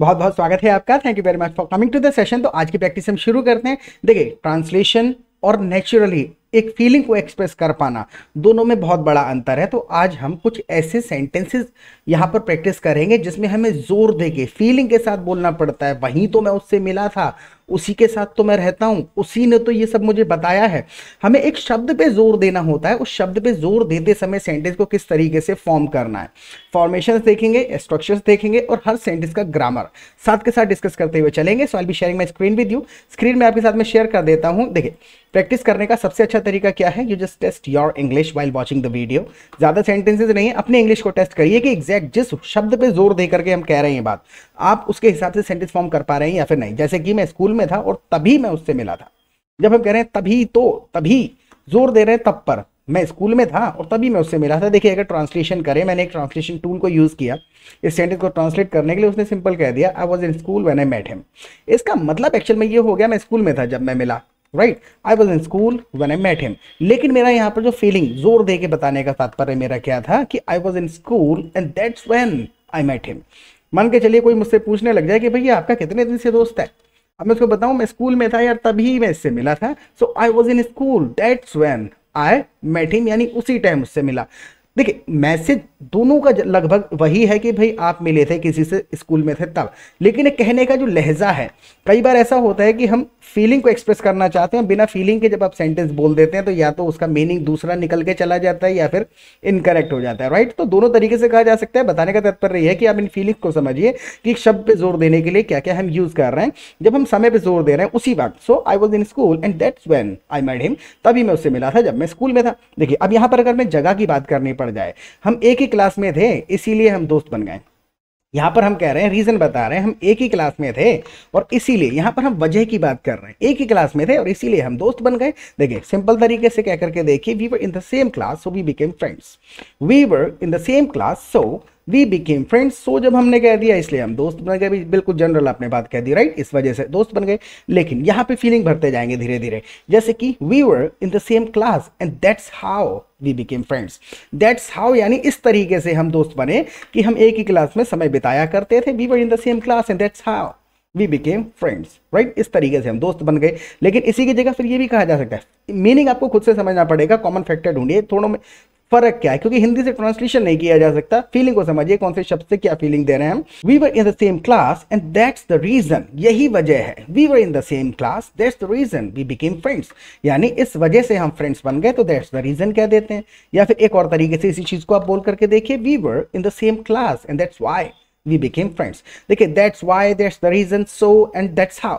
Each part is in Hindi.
बहुत बहुत स्वागत है आपका thank you very much for coming to the session तो आज की प्रैक्टिस हम शुरू करते हैं देखिए ट्रांसलेशन और नेचुरली एक फीलिंग को एक्सप्रेस कर पाना दोनों में बहुत बड़ा अंतर है तो आज हम कुछ ऐसे सेंटेंसेस यहाँ पर प्रैक्टिस करेंगे जिसमें हमें जोर देके फीलिंग के साथ बोलना पड़ता है वहीं तो मैं उससे मिला था उसी के साथ तो मैं रहता हूँ उसी ने तो ये सब मुझे बताया है हमें एक शब्द पे जोर देना होता है उस शब्द पे जोर देते समय सेंटेंस को किस तरीके से फॉर्म करना है फॉर्मेशन देखेंगे स्ट्रक्चर्स देखेंगे और हर सेंटेंस का ग्रामर साथ के साथ डिस्कस करते हुए चलेंगे so I be sharing my screen with you screen में आपके साथ में शेयर कर देता हूँ देखिए प्रैक्टिस करने का सबसे अच्छा तरीका क्या है you just test your English while watching the video ज़्यादा सेंटेंसेज नहीं है अपने इंग्लिश को टेस्ट करिए कि एग्जैक्ट जिस शब्द पे जोर दे करके हम कह रहे हैं बात आप उसके हिसाब से सेंटेंस फॉर्म कर पा रहे हैं या फिर नहीं जैसे कि मैं स्कूल में था और तभी मैं उससे मिला था जब हम कह रहे हैं तभी तो तभी जोर दे रहे हैं तब पर मैं स्कूल में था और तभी मैं उससे मिला था देखिए अगर ट्रांसलेशन करें मैंने एक ट्रांसलेशन टूल को यूज़ किया इस सेंटेंस को ट्रांसलेट करने के लिए उसने सिंपल कह दिया I was in school when I met him इसका मतलब एक्चुअल में ये हो गया मैं स्कूल में था जब मैं मिला right I was in school when I met him लेकिन मेरा यहाँ पर जो फीलिंग जोर दे के बताने का तात्पर्य मेरा क्या था कि I was in school and that's when I met him मान के चलिए कोई मुझसे पूछने लग जाए कि भैया आपका कितने दिन से दोस्त है अब मैं उसको बताऊं मैं स्कूल में था यार तभी मैं इससे मिला था so I was in school that's when I met him यानी उसी टाइम उससे मिला देखिए मैसेज दोनों का लगभग वही है कि भाई आप मिले थे किसी से स्कूल में थे तब लेकिन कहने का जो लहजा है कई बार ऐसा होता है कि हम फीलिंग को एक्सप्रेस करना चाहते हैं बिना फीलिंग के जब आप सेंटेंस बोल देते हैं तो या तो उसका मीनिंग दूसरा निकल के चला जाता है या फिर इनकरेक्ट हो जाता है राइट तो दोनों तरीके से कहा जा सकता है बताने का तात्पर्य यह है कि आप इन फीलिंग को समझिए कि शब्द पर जोर देने के लिए क्या क्या हम यूज़ कर रहे हैं जब हम समय पर जोर दे रहे हैं उसी वक्त so I was in school and that's when I met him तभी मैं उससे मिला था जब मैं स्कूल में था देखिए अब यहाँ पर अगर मैं जगह की बात करनी पड़ पड़ जाए हम एक ही क्लास में थे इसीलिए हम दोस्त बन गए यहाँ पर हम कह रहे हैं रीज़न बता रहे हैं हम एक ही क्लास में थे और इसीलिए यहाँ पर हम वजह की बात कर रहे हैं एक ही क्लास में थे और इसीलिए हम दोस्त बन गए देखिए सिंपल तरीके से कह करके देखिए we were in the same class so we became friends we were in the same class so we became friends so जब हमने कह दिया इसलिए हम दोस्त बन गए बिल्कुल जनरल आपने बात कह दी राइट right? इस वजह से दोस्त बन गए लेकिन यहाँ पे फीलिंग भरते जाएंगे धीरे धीरे जैसे कि we were in the same class and that's how we became friends that's how यानी इस तरीके से हम दोस्त बने कि हम एक ही क्लास में समय बिताया करते थे we were in the same class and that's how we became friends right इस तरीके से हम दोस्त बन गए लेकिन इसी की जगह फिर ये भी कहा जा सकता है मीनिंग आपको खुद से समझना पड़ेगा कॉमन फैक्टर ढूंढिए थोड़ों में फर्क क्या है क्योंकि हिंदी से ट्रांसलेशन नहीं किया जा सकता फीलिंग को समझिए कौन से शब्द से क्या फीलिंग दे रहे हैं हम we were in the same class and that's the reason यही वजह है we were in the same class that's the reason we became friends यानी इस वजह से हम फ्रेंड्स बन गए तो दैट्स द रीजन कह देते हैं या फिर एक और तरीके से इसी चीज को आप बोल करके देखिए we were in the same class and that's why we became friends देखिए that's why that's the reason so and that's how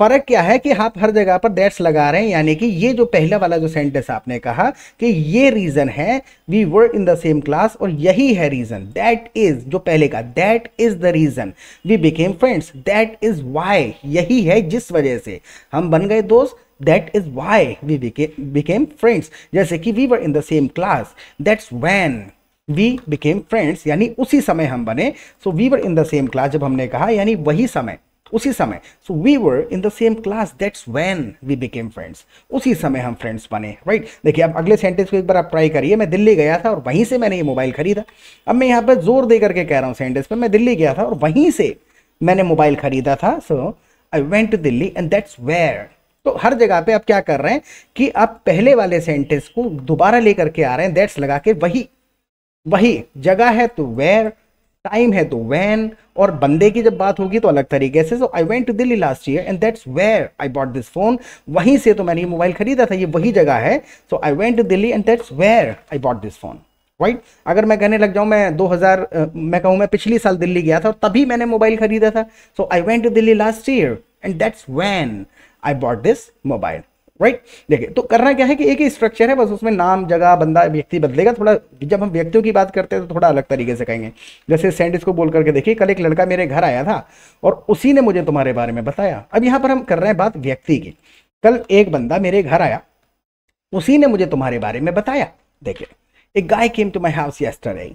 फर्क क्या है कि आप हर जगह पर दैट्स लगा रहे हैं यानी कि ये जो पहला वाला जो सेंटेंस आपने कहा कि ये रीज़न है we were in the same class और यही है रीज़न दैट इज़ जो पहले का that is the reason we became friends that is why यही है जिस वजह से हम बन गए दोस्त that is why we became friends जैसे कि we were in the same class That's when we became friends यानी उसी समय हम बने so we were in the same class जब हमने कहा यानी वही समय उसी समय so we were in the same class that's when we became friends उसी समय हम फ्रेंड्स बने राइट right? देखिए अब अगले सेंटेंस को एक बार आप ट्राई करिए मैं दिल्ली गया था और वहीं से मैंने ये मोबाइल खरीदा अब मैं यहाँ पर जोर दे करके कह रहा हूँ सेंटेंस पर मैं दिल्ली गया था और वहीं से मैंने मोबाइल खरीदा था so I went to Delhi and that's where तो हर जगह पे आप क्या कर रहे हैं कि आप पहले वाले सेंटेंस को दोबारा लेकर के आ रहे हैं दैट्स लगा के वही वही जगह है तो वेयर टाइम है तो वैन और बंदे की जब बात होगी तो अलग तरीके से so I went to Delhi last year and that's where I bought this phone वहीं से तो मैंने ये मोबाइल खरीदा था ये वही जगह है so I went to Delhi and that's where I bought this phone right अगर मैं कहने लग जाऊँ मैं 2000 uh, मैं कहूँ मैं पिछली साल दिल्ली गया था और तभी मैंने मोबाइल खरीदा था so I went to Delhi last year and that's when I bought this mobile right देखिए तो करना क्या है कि एक ही स्ट्रक्चर है बस उसमें नाम जगह बंदा व्यक्ति बदलेगा थोड़ा जब हम व्यक्तियों की बात करते हैं तो थोड़ा अलग तरीके से कहेंगे जैसे सैंडिस को बोल करके देखिए कल एक लड़का मेरे घर आया था और उसी ने मुझे तुम्हारे बारे में बताया अब यहाँ पर हम कर रहे हैं बात व्यक्ति की कल एक बंदा मेरे घर आया उसी ने मुझे तुम्हारे बारे में बताया देखिए a guy came to my house yesterday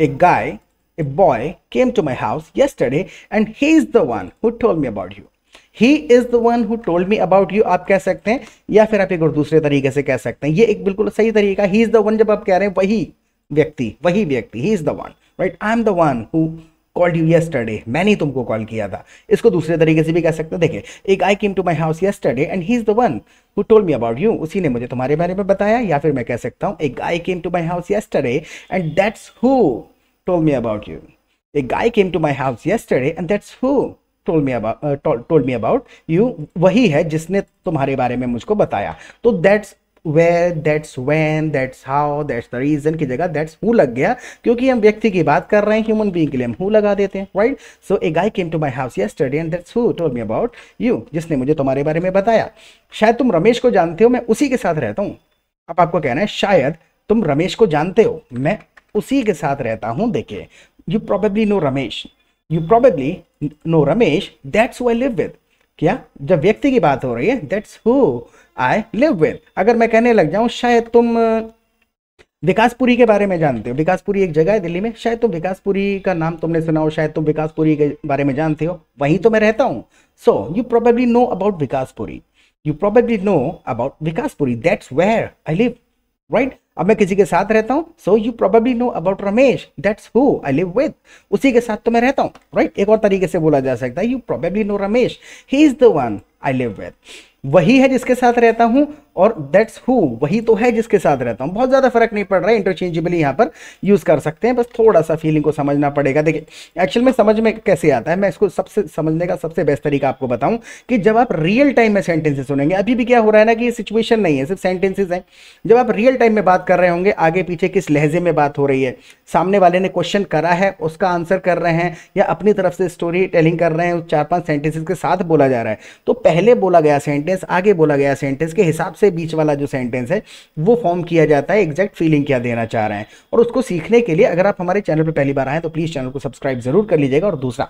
a guy a boy came to my house yesterday and he is the one who told me about you he is the one who told me about you आप कह सकते हैं या फिर आप एक और दूसरे तरीके से कह सकते हैं ये एक बिल्कुल सही तरीका ही इज़ द वन जब आप कह रहे हैं वही व्यक्ति वही व्यक्ति he is the one right I am the one who called you yesterday मैंने ही तुमको कॉल किया था इसको दूसरे तरीके से भी कह सकते हैं देखिए एक I came to my house yesterday and he is the one who told me about you उसी ने मुझे तुम्हारे बारे में बताया या फिर मैं कह सकता हूँ एक I came to my house yesterday and that's who told me about you a guy came to my house yesterday and that's who told me about told me about you वही है जिसने तुम्हारे बारे में मुझको बताया तो that's where that's when that's how that's the reason की जगह दैट्स हु लग गया क्योंकि हम व्यक्ति की बात कर रहे हैं ह्यूमन बींग के लिए हम हु लगा देते हैं right so a guy came to my house yesterday and that's who told me about you जिसने मुझे तुम्हारे बारे में बताया शायद तुम रमेश को जानते हो मैं उसी के साथ रहता हूँ अब आपको कहना है शायद तुम रमेश को जानते हो मैं उसी के साथ रहता हूँ देखिए you probably know Ramesh you probably know Ramesh that's who I live with क्या जब व्यक्ति की बात हो रही है that's who I live with अगर मैं कहने लग जाऊं शायद तुम विकासपुरी के बारे में जानते हो विकासपुरी एक जगह है दिल्ली में शायद तुम विकासपुरी का नाम तुमने सुना हो शायद तुम विकासपुरी के बारे में जानते हो वहीं तो मैं रहता हूँ so you probably know about Vikaspuri you probably know about Vikaspuri that's where I live right अब मैं किसी के साथ रहता हूँ so you probably know about Ramesh that's who I live with उसी के साथ तो मैं रहता हूँ राइट right? एक और तरीके से बोला जा सकता है you probably know Ramesh he is the one I live with वही है जिसके साथ रहता हूं और दैट्स हु वही तो है जिसके साथ रहता हूं बहुत ज़्यादा फर्क नहीं पड़ रहा है इंटरचेंजेबली यहां पर यूज़ कर सकते हैं बस थोड़ा सा फीलिंग को समझना पड़ेगा देखिए एक्चुअल में समझ में कैसे आता है मैं इसको सबसे समझने का सबसे बेस्ट तरीका आपको बताऊं कि जब आप रियल टाइम में सेंटेंसेस सुनेंगे अभी भी क्या हो रहा है ना कि सिचुएशन नहीं है सिर्फ सेंटेंसेज हैं जब आप रियल टाइम में बात कर रहे होंगे आगे पीछे किस लहजे में बात हो रही है सामने वाले ने क्वेश्चन करा है उसका आंसर कर रहे हैं या अपनी तरफ से स्टोरी टेलिंग कर रहे हैं चार पाँच सेंटेंसेज के साथ बोला जा रहा है तो पहले बोला गया सेंटेंस सेंटेंस आगे बोला गया सेंटेंस के हिसाब से बीच वाला जो सेंटेंस है वो फॉर्म किया जाता है एग्जैक्ट फीलिंग क्या देना चाह रहे हैं और उसको सीखने के लिए अगर आप हमारे चैनल पर पहली बार आए तो प्लीज़ चैनल को सब्सक्राइब जरूर कर लीजिएगा और दूसरा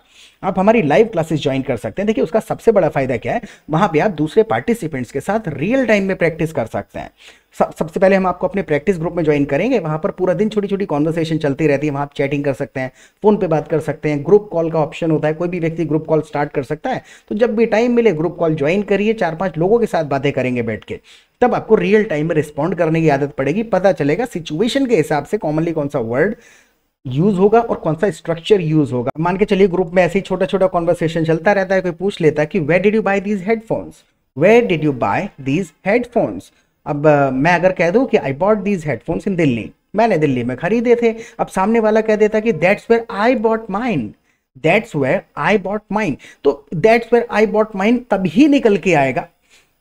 आप हमारी लाइव क्लासेस ज्वाइन कर सकते हैं देखिए उसका सबसे बड़ा फायदा क्या है वहां पर आप दूसरे पार्टिसिपेंट्स के साथ रियल टाइम में प्रैक्टिस कर सकते हैं सबसे पहले हम आपको अपने प्रैक्टिस ग्रुप में ज्वाइन करेंगे वहाँ पर पूरा दिन छोटी छोटी कॉन्वर्सेशन चलती रहती है वहाँ आप चैटिंग कर सकते हैं फ़ोन पे बात कर सकते हैं ग्रुप कॉल का ऑप्शन होता है कोई भी व्यक्ति ग्रुप कॉल स्टार्ट कर सकता है तो जब भी टाइम मिले ग्रुप कॉल ज्वाइन करिए चार पाँच लोगों के साथ बातें करेंगे बैठ के तब आपको रियल टाइम में रिस्पॉन्ड करने की आदत पड़ेगी पता चलेगा सिचुएशन के हिसाब से कॉमनली कौन सा वर्ड यूज होगा और कौन सा स्ट्रक्चर यूज होगा मान के चलिए ग्रुप में ऐसे ही छोटा छोटा कॉन्वर्सेशन चलता रहता है कोई पूछ लेता है कि where did you buy these headphones where did you buy these headphones अब मैं अगर कह दूं कि I bought these headphones in Delhi मैंने दिल्ली में खरीदे थे अब सामने वाला कह देता कि that's where I bought mine that's where I bought mine तो that's where I bought mine तभी निकल के आएगा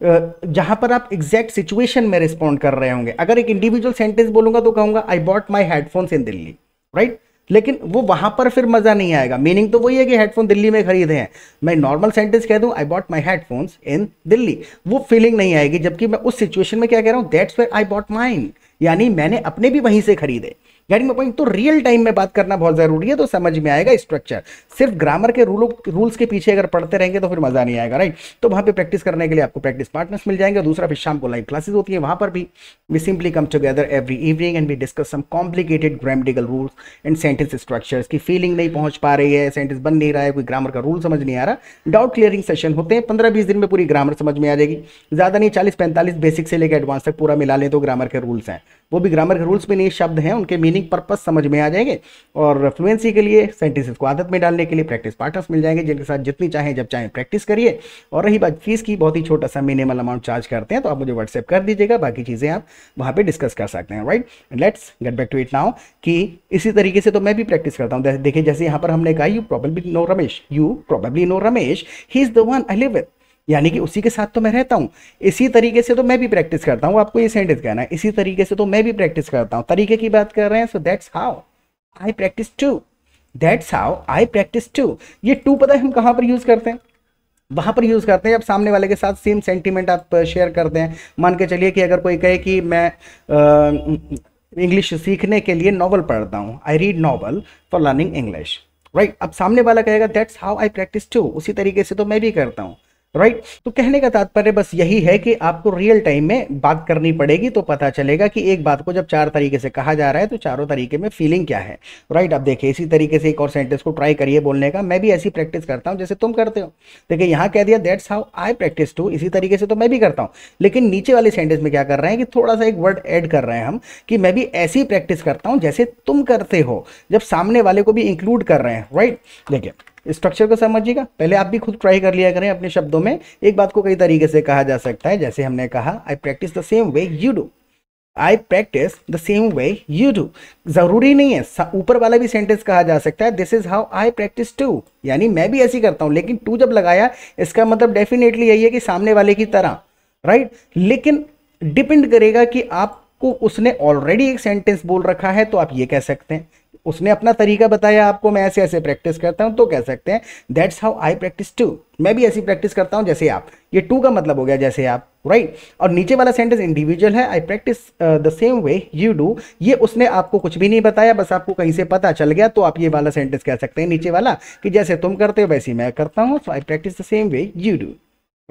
जहां पर आप एग्जैक्ट सिचुएशन में रिस्पॉन्ड कर रहे होंगे अगर एक इंडिविजुअल सेंटेंस बोलूंगा तो कहूंगा I bought my headphones in Delhi right लेकिन वो वहां पर फिर मज़ा नहीं आएगा मीनिंग तो वही है कि हेडफोन दिल्ली में खरीदे हैं मैं नॉर्मल सेंटेंस कह दूं I bought my headphones in Delhi वो फीलिंग नहीं आएगी जबकि मैं उस सिचुएशन में क्या कह रहा हूँ that's where I bought mine यानी मैंने अपने भी वहीं से खरीदे माई पॉइंट तो रियल टाइम में बात करना बहुत ज़रूरी है तो समझ में आएगा स्ट्रक्चर सिर्फ ग्रामर के रूलों रूल्स के पीछे अगर पढ़ते रहेंगे तो फिर मज़ा नहीं आएगा राइट तो वहां पर प्रैक्टिस करने के लिए आपको प्रैक्टिस पार्टनर्स मिल जाएंगे दूसरा फिर शाम को लाइव क्लासेज होती है वहां पर भी we simply come together every evening and we discuss some complicated grammatical rules and sentence structure की फीलिंग नहीं पहुंच पा रही है सेंटेंस बन नहीं रहा है कोई ग्रामर का रूल समझ नहीं आ रहा डाउट क्लियरिंग सेशन होते हैं पंद्रह बीस दिन में पूरी ग्रामर समझ में आ जाएगी ज़्यादा नहीं चालीस पैंतालीस बेसिक से लेकर एडवांस तक पूरा मिला लें तो ग्रामर के रूल्स हैं वो भी ग्रामर के रूल्स में नहीं शब्द हैं उनके मीनिंग पर्पस समझ में आ जाएंगे और फ्लुएंसी के लिए सेंटेंसेस को आदत में डालने के लिए प्रैक्टिस पार्टनर्स मिल जाएंगे जिनके साथ जितनी चाहें जब चाहें प्रैक्टिस करिए और रही बात फीस की बहुत ही छोटा सा मिनिमल अमाउंट चार्ज करते हैं तो आप मुझे व्हाट्सएप कर दीजिएगा बाकी चीज़ें आप वहाँ पर डिस्कस कर सकते हैं right let's get back to it now कि इसी तरीके से तो मैं भी प्रैक्टिस करता हूँ देखिए जैसे यहाँ पर हमने कहा you probably know Ramesh you probably know Ramesh he is the one I live with यानी कि उसी के साथ तो मैं रहता हूँ इसी तरीके से तो मैं भी प्रैक्टिस करता हूँ आपको ये सेंटेंस कहना है इसी तरीके से तो मैं भी प्रैक्टिस करता हूँ तरीके की बात कर रहे हैं so that's how I practice too that's how I practice too ये टू पता है हम कहाँ पर यूज़ करते हैं वहाँ पर यूज़ करते हैं जब सामने वाले के साथ सेम सेंटिमेंट आप शेयर uh, करते हैं मान के चलिए कि अगर कोई कहे कि मैं इंग्लिश uh, सीखने के लिए नॉवल पढ़ता हूँ I read novel for learning English right अब सामने वाला कहेगा that's how I practice too उसी तरीके से तो मैं भी करता हूँ राइट right? तो कहने का तात्पर्य बस यही है कि आपको रियल टाइम में बात करनी पड़ेगी तो पता चलेगा कि एक बात को जब चार तरीके से कहा जा रहा है तो चारों तरीके में फीलिंग क्या है राइट right? आप देखिए इसी तरीके से एक और सेंटेंस को ट्राई करिए बोलने का मैं भी ऐसी प्रैक्टिस करता हूँ जैसे तुम करते हो देखिए यहाँ कह दिया that's how I practice too इसी तरीके से तो मैं भी करता हूँ लेकिन नीचे वाले सेंटेंस में क्या कर रहे हैं कि थोड़ा सा एक वर्ड एड कर रहे हैं हम कि मैं भी ऐसी प्रैक्टिस करता हूँ जैसे तुम करते हो जब सामने वाले को भी इंक्लूड कर रहे हैं राइट देखिए स्ट्रक्चर को समझिएगा पहले आप भी खुद ट्राई कर लिया करें अपने शब्दों में एक बात को कई तरीके से कहा जा सकता है जैसे हमने कहा I practice the same way you do I practice the same way you do जरूरी नहीं है ऊपर वाला भी सेंटेंस कहा जा सकता है this is how I practice too यानी मैं भी ऐसी करता हूँ लेकिन टू जब लगाया इसका मतलब डेफिनेटली यही है कि सामने वाले की तरह राइट right? लेकिन डिपेंड करेगा कि आपको उसने ऑलरेडी एक सेंटेंस बोल रखा है तो आप ये कह सकते हैं उसने अपना तरीका बताया आपको मैं ऐसे ऐसे प्रैक्टिस करता हूँ तो कह सकते हैं that's how I practice too मैं भी ऐसी प्रैक्टिस करता हूँ जैसे आप ये टू का मतलब हो गया जैसे आप राइट right? और नीचे वाला सेंटेंस इंडिविजुअल है I practice the same way you do ये उसने आपको कुछ भी नहीं बताया बस आपको कहीं से पता चल गया तो आप ये वाला सेंटेंस कह सकते हैं नीचे वाला कि जैसे तुम करते हो वैसे मैं करता हूँ so I practice the same way you do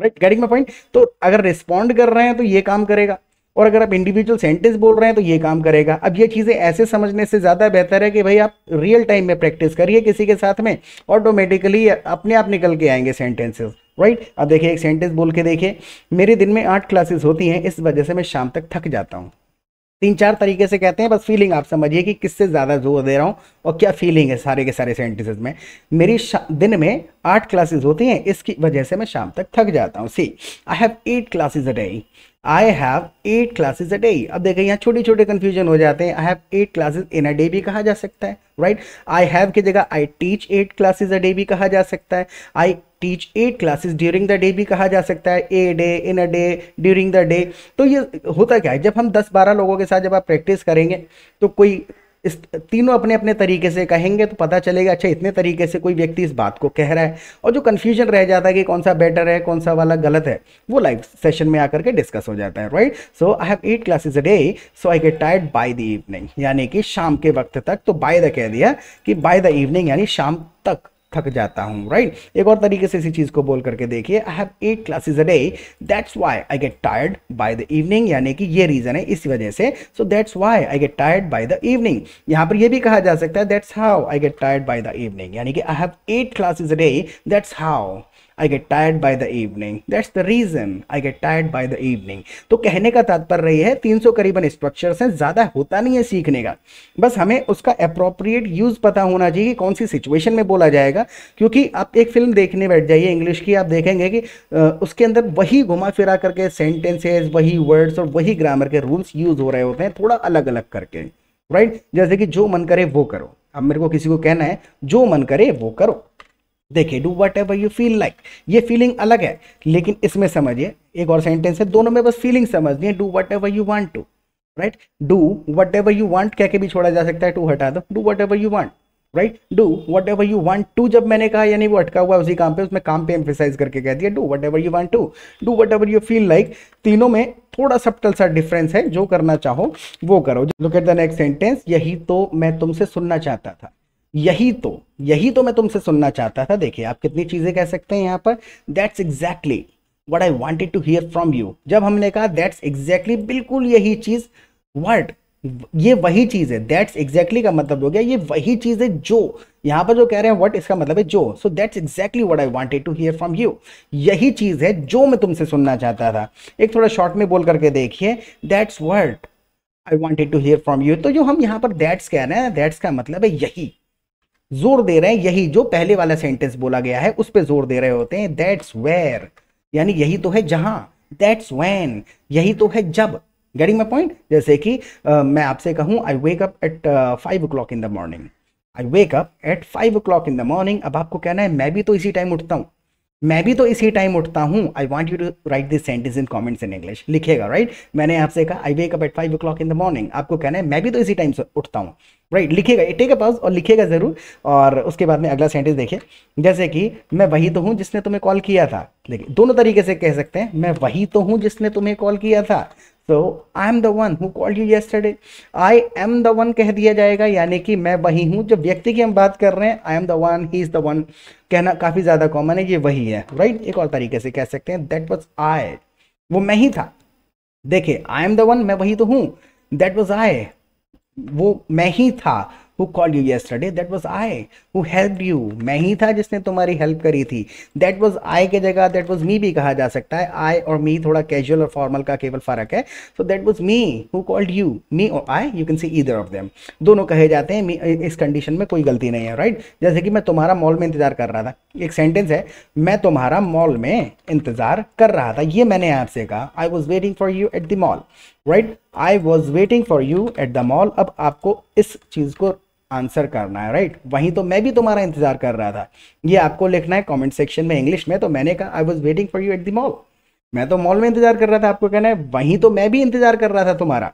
right getting my point तो अगर रिस्पॉन्ड कर रहे हैं तो ये काम करेगा और अगर आप इंडिविजुअल सेंटेंस बोल रहे हैं तो ये काम करेगा अब ये चीज़ें ऐसे समझने से ज़्यादा बेहतर है कि भाई आप रियल टाइम में प्रैक्टिस करिए किसी के साथ में ऑटोमेटिकली अपने आप निकल के आएंगे सेंटेंसेस राइट right? अब देखिए एक सेंटेंस बोल के देखिए मेरे दिन में आठ क्लासेस होती हैं इस वजह से मैं शाम तक थक जाता हूँ तीन चार तरीके से कहते हैं बस फीलिंग आप समझिए कि किससे ज़्यादा जोर दे रहा हूँ और क्या फीलिंग है सारे के सारे सेंटेंसेस में मेरी दिन में आठ क्लासेस होती हैं इसकी वजह से मैं शाम तक थक जाता हूँ see I have eight classes a day I have eight classes a day अब देखें यहाँ छोटे छोटे कन्फ्यूजन हो जाते हैं I have eight classes in a day भी कहा जा सकता है राइट आई हैव की जगह I teach eight classes a day भी कहा जा सकता है I teach eight classes during the day भी कहा जा सकता है a day in a day during the day तो ये होता क्या है जब हम दस बारह लोगों के साथ जब आप प्रैक्टिस करेंगे तो कोई इस तीनों अपने अपने तरीके से कहेंगे तो पता चलेगा अच्छा इतने तरीके से कोई व्यक्ति इस बात को कह रहा है और जो कन्फ्यूजन रह जाता है कि कौन सा बेटर है कौन सा वाला गलत है वो लाइव सेशन में आकर के डिस्कस हो जाता है right so I have eight classes a day so I get tired by the evening यानी कि शाम के वक्त तक तो बाय द कह दिया कि बाय द इवनिंग यानी शाम तक थक जाता हूँ राइट right? एक और तरीके से इसी चीज़ को बोल करके देखिए I have eight classes a day that's why I get tired by the evening यानी कि ये रीज़न है इस वजह से so that's why I get tired by the evening यहाँ पर यह भी कहा जा सकता है that's how I get tired by the evening यानी कि I have eight classes a day that's how I get tired by the evening that's the reason I get tired by the evening तो कहने का तात्पर्य रही है 300 करीबन स्ट्रक्चर्स हैं ज़्यादा होता नहीं है सीखने का बस हमें उसका अप्रोप्रिएट यूज़ पता होना चाहिए कि कौन सी सिचुएशन में बोला जाएगा क्योंकि आप एक फिल्म देखने बैठ जाइए इंग्लिश की आप देखेंगे कि उसके अंदर वही घुमा फिरा करके सेंटेंसेज वही वर्ड्स और वही ग्रामर के रूल्स यूज़ हो रहे होते हैं थोड़ा अलग अलग करके राइट right? जैसे कि जो मन करे वो करो अब मेरे को किसी को कहना है जो मन करे वो करो देखिए do whatever you feel like ये फीलिंग अलग है लेकिन इसमें समझिए एक और सेंटेंस है दोनों में बस फीलिंग समझनी है do whatever you want to right do whatever you want कह के भी छोड़ा जा सकता है टू हटा दो do whatever you want right do whatever you want to जब मैंने कहा यानी वो अटका हुआ उसी काम पे उसमें काम पे एम्फिसाइज करके कह दिया do whatever you want to do whatever you feel like तीनों में थोड़ा सप्टल सा डिफरेंस है जो करना चाहो वो करो look at the next sentence यही तो मैं तुमसे सुनना चाहता था यही तो यही तो मैं तुमसे सुनना चाहता था देखिए आप कितनी चीज़ें कह सकते हैं यहाँ पर that's exactly what I wanted to hear from you जब हमने कहा दैट्स एग्जैक्टली बिल्कुल यही चीज़ वर्ड ये वही चीज़ है दैट्स एग्जैक्टली का मतलब हो गया ये वही चीज़ है जो यहाँ पर जो कह रहे हैं वट इसका मतलब है जो so that's exactly what I wanted to hear from you यही चीज़ है जो मैं तुमसे सुनना चाहता था एक थोड़ा शॉर्ट में बोल करके देखिए that's word I wanted to hear from you तो जो हम यहाँ पर दैट्स कह रहे हैं दैट्स का मतलब है यही जोर दे रहे हैं यही जो पहले वाला सेंटेंस बोला गया है उस पर जोर दे रहे होते हैं दैट्स वेयर यानी यही तो है जहां दैट्स वैन यही तो है जब गेटिंग माई पॉइंट जैसे कि uh, मैं आपसे कहूं I wake up at five o'clock in the morning I wake up at five o'clock in the morning अब आपको कहना है मैं भी तो इसी टाइम उठता हूं मैं भी तो इसी टाइम उठता हूँ I want you to write this sentence in comments in English लिखेगा राइट right? मैंने आपसे कहा I wake up at five o'clock in the morning आपको कहना है मैं भी तो इसी टाइम से उठता हूँ राइट right? लिखेगा टेक अ पॉज और लिखेगा ज़रूर और उसके बाद में अगला सेंटेंस देखिए जैसे कि मैं वही तो हूँ जिसने तुम्हें कॉल किया था लेकिन दोनों तरीके से कह सकते हैं मैं वही तो हूँ जिसने तुम्हें कॉल किया था so I am the one who called you yesterday I am the one कह दिया जाएगा यानी कि मैं वही हूँ जो व्यक्ति की हम बात कर रहे हैं I am the one he is the one कहना काफ़ी ज़्यादा कॉमन है ये वही है राइट right? एक और तरीके से कह सकते हैं दैट वॉज आई वो मैं ही था देखिए आई एम द वन मैं वही तो हूँ दैट वॉज आई वो मैं ही था who called you yesterday that was I who help you मैं ही था जिसने तुम्हारी हेल्प करी थी दैट वॉज आई के जगह दैट वॉज मी भी कहा जा सकता है आई और मी थोड़ा कैजुअल और फॉर्मल का केवल फ़र्क है so that was me who called you me और I you can see either of them दोनों कहे जाते हैं इस कंडीशन में कोई गलती नहीं है राइट right? जैसे कि मैं तुम्हारा मॉल में इंतज़ार कर रहा था एक सेंटेंस है मैं तुम्हारा मॉल में इंतज़ार कर रहा था ये मैंने आपसे कहा I was waiting for you at the mall right I was waiting for you at the mall अब आपको इस चीज़ को आंसर करना है राइट right? वहीं तो मैं भी तुम्हारा इंतजार कर रहा था ये आपको लिखना है कमेंट सेक्शन में इंग्लिश में तो मैंने कहा I was waiting for you at the mall मैं तो मॉल में इंतजार कर रहा था आपको कहना है वहीं तो मैं भी इंतजार कर रहा था तुम्हारा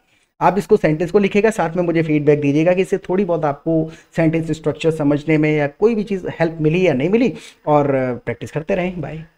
आप इसको सेंटेंस को लिखेगा साथ में मुझे फीडबैक दीजिएगा कि इससे थोड़ी बहुत आपको सेंटेंस स्ट्रक्चर समझने में या कोई भी चीज़ हेल्प मिली या नहीं मिली और प्रैक्टिस uh, करते रहें बाई